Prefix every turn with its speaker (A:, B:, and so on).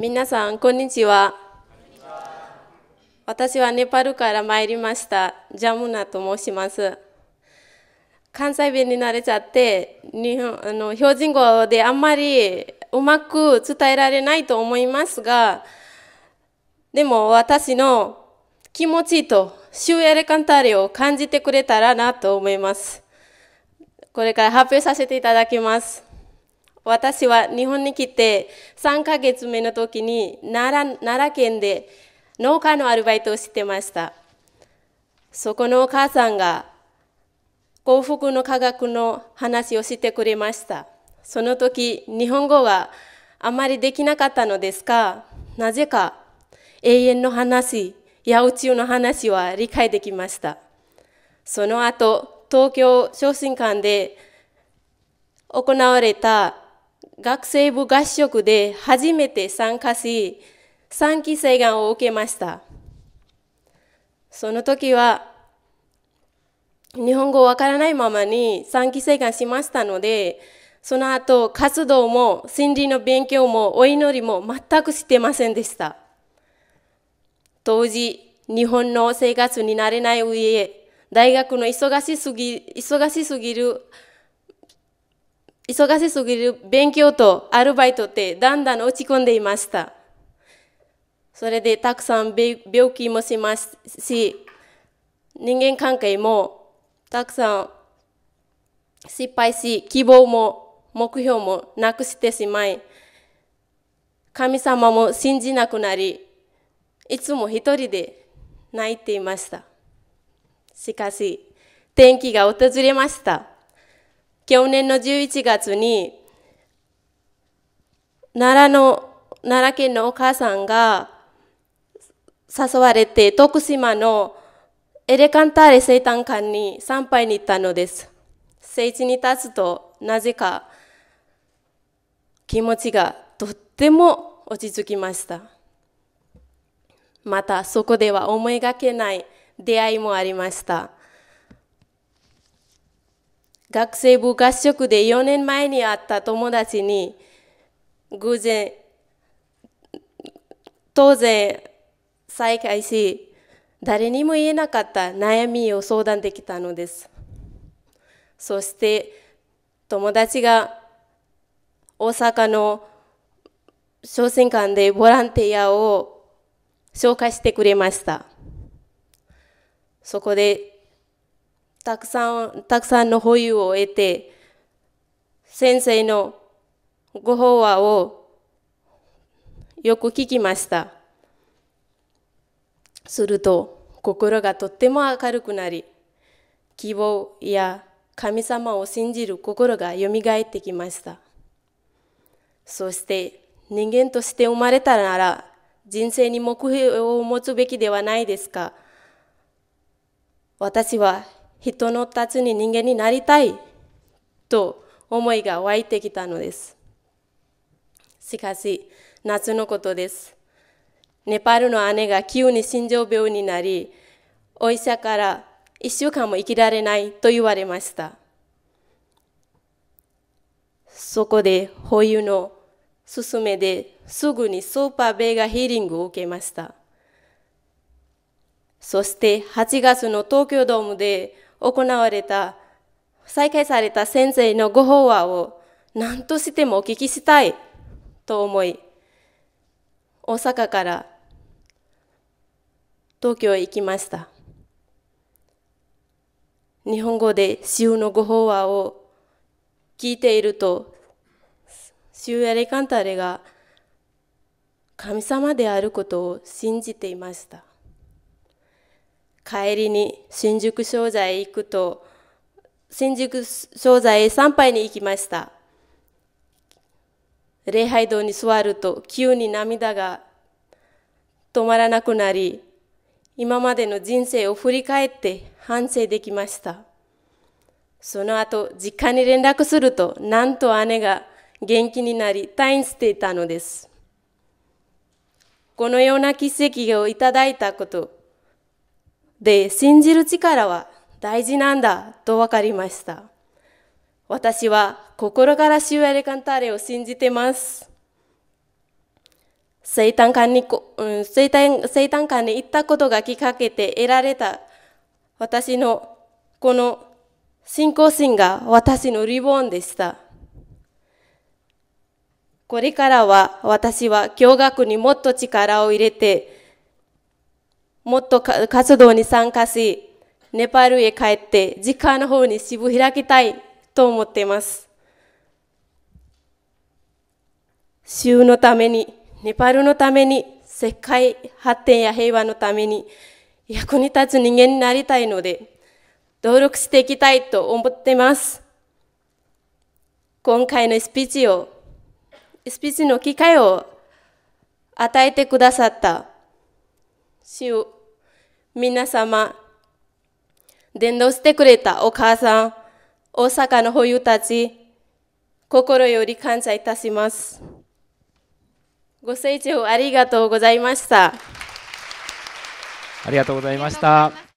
A: 皆さんこんにちは私はネパールから参りましたジャムナと申します関西弁に慣れちゃって日本あの標準語であんまりうまく伝えられないと思いますがでも私の気持ちとーエレカンタレを感じてくれたらなと思いますこれから発表させていただきます私は日本に来て3ヶ月目の時に奈良奈良県で農家のアルバイトをしてました。そこのお母さんが幸福の科学の話をしてくれました。その時、日本語はあまりできなかったのですが、なぜか永遠の話や宇宙の話は理解できました。その後、東京昇進館で行われた学生部合宿で初めて参加し、3期生がを受けました。その時は、日本語わからないままに3期生がしましたので、その後活動も心理の勉強もお祈りも全くしてませんでした。当時、日本の生活になれない上、大学の忙しすぎ忙しすぎる忙しすぎる勉強とアルバイトってだんだん落ち込んでいました。それでたくさん病気もしますし、人間関係もたくさん失敗し、希望も目標もなくしてしまい、神様も信じなくなり、いつも一人で泣いていました。しかし、天気が訪れました。去年の11月に、奈良の、奈良県のお母さんが誘われて、徳島のエレカンターレ生誕館に参拝に行ったのです。聖地に立つと、なぜか気持ちがとっても落ち着きました。また、そこでは思いがけない出会いもありました。学生部合宿で4年前に会った友達に偶然当然再会し誰にも言えなかった悩みを相談できたのですそして友達が大阪の商船館でボランティアを紹介してくれましたそこでたくさん、たくさんの保有を得て、先生のご法話をよく聞きました。すると、心がとっても明るくなり、希望や神様を信じる心がよみがえってきました。そして、人間として生まれたなら、人生に目標を持つべきではないですか。私は人のたちに人間になりたいと思いが湧いてきたのです。しかし、夏のことです。ネパールの姉が急に心臓病になり、お医者から1週間も生きられないと言われました。そこで保有の勧めですぐにスーパーベーガーヒーリングを受けました。そして8月の東京ドームで行われた、再開された先生のご法話を何としてもお聞きしたいと思い、大阪から東京へ行きました。日本語で主のご法話を聞いていると、主やレカンタレが神様であることを信じていました。帰りに新宿商材へ行くと、新宿商材へ参拝に行きました。礼拝堂に座ると急に涙が止まらなくなり、今までの人生を振り返って反省できました。その後、実家に連絡すると、なんと姉が元気になり退院していたのです。このような奇跡をいただいたこと、で、信じる力は大事なんだと分かりました。私は心から主エレカンターレを信じてます。生誕館に、うん、生誕生誕館に行ったことがきっかけで得られた私のこの信仰心が私のリボンでした。これからは私は教学にもっと力を入れて、もっと活動に参加し、ネパールへ帰って実家の方に支部開きたいと思っています。州のために、ネパールのために、世界発展や平和のために役に立つ人間になりたいので、努力していきたいと思っています。今回のスピーチを、スピーチの機会を与えてくださった、皆様、伝道してくれたお母さん、大阪の保有たち、心より感謝いたします。ご清聴ありがとうございました。ありがとうございました。